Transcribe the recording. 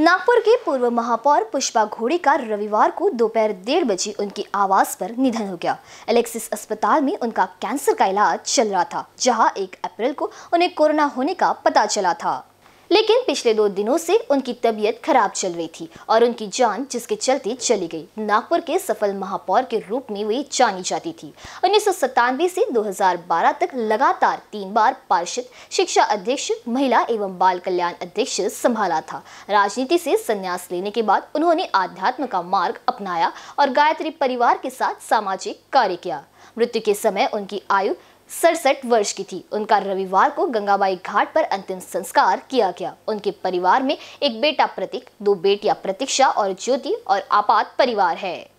नागपुर की पूर्व महापौर पुष्पा घोड़े का रविवार को दोपहर डेढ़ बजे उनकी आवास पर निधन हो गया एलेक्सिस अस्पताल में उनका कैंसर का इलाज चल रहा था जहां एक अप्रैल को उन्हें कोरोना होने का पता चला था लेकिन पिछले दो दिनों से उनकी तबीयत खराब चल रही थी और उनकी जान जिसके चलते चली गई नागपुर के सफल महापौर के रूप में वे जानी जाती थी उन्नीस से 2012 तक लगातार तीन बार पार्षद शिक्षा अध्यक्ष महिला एवं बाल कल्याण अध्यक्ष संभाला था राजनीति से संन्यास लेने के बाद उन्होंने आध्यात्म का मार्ग अपनाया और गायत्री परिवार के साथ सामाजिक कार्य किया मृत्यु के समय उनकी आयु सड़सठ वर्ष की थी उनका रविवार को गंगाबाई घाट पर अंतिम संस्कार किया गया उनके परिवार में एक बेटा प्रतीक दो बेटियां प्रतीक्षा और ज्योति और आपात परिवार है